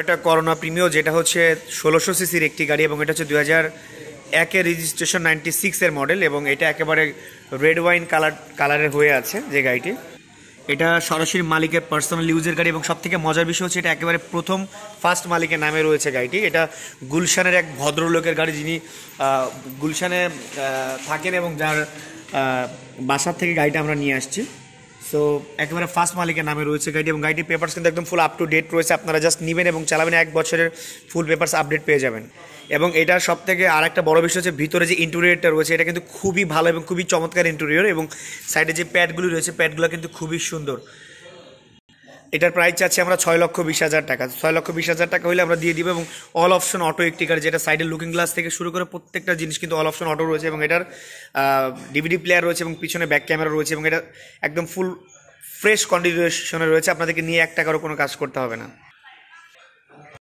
এটা corona Premio যেটা হচ্ছে ষোলোশো সিসির একটি গাড়ি এবং এটা হচ্ছে দু হাজার একে রেজিস্ট্রেশন নাইনটি সিক্সের মডেল এবং এটা একেবারে রেড ওয়াইন কালার কালারের হয়ে আছে যে গাড়িটি এটা সরাসরি মালিকের পার্সোনাল ইউজের গাড়ি এবং সবথেকে মজার বিষয় হচ্ছে এটা একেবারে প্রথম ফার্স্ট মালিকের নামে রয়েছে গাড়িটি এটা গুলশানের এক ভদ্রলোকের গাড়ি যিনি গুলশানে থাকেন এবং যার বাসার থেকে গাড়িটা আমরা নিয়ে আসছি সো একেবারে ফার্স্ট মালিকের নামে রয়েছে গাড়ি এবং গাড়িটির পেপার্স কিন্তু একদম ফুল আপ টু ডেট রয়েছে আপনারা জাস্ট নেবেন এবং চালাবেন এক বছরের ফুল পেপার্স আপডেট পেয়ে যাবেন এবং এটার সব থেকে আর একটা বড় বিষয় হচ্ছে ভিতরে যে ইন্টেরিয়রটা রয়েছে এটা কিন্তু খুবই ভালো এবং খুবই চমৎকার ইন্টেরিয়র এবং সাইডে যে প্যাডগুলি রয়েছে প্যাডগুলো কিন্তু খুবই সুন্দর এটার প্রাইস চাচ্ছি আমরা ছয় লক্ষ বিশ হাজার টাকা ছয় লক্ষ বিশ হাজার টাকা হলে আমরা দিয়ে দিব এবং অল অপশন অটো একটি কার যেটা সাইডের লুকিং গ্লাস থেকে শুরু করে প্রত্যেকটা জিনিস কিন্তু অল অপশন অটো রয়েছে এবং এটার ডিভিডি প্লেয়ার রয়েছে এবং পিছনে ব্যাক ক্যামেরা রয়েছে এবং এটা একদম ফুল ফ্রেশ কন্ডিশনে রয়েছে আপনাদেরকে নিয়ে এক টাকারও কোনো কাজ করতে হবে না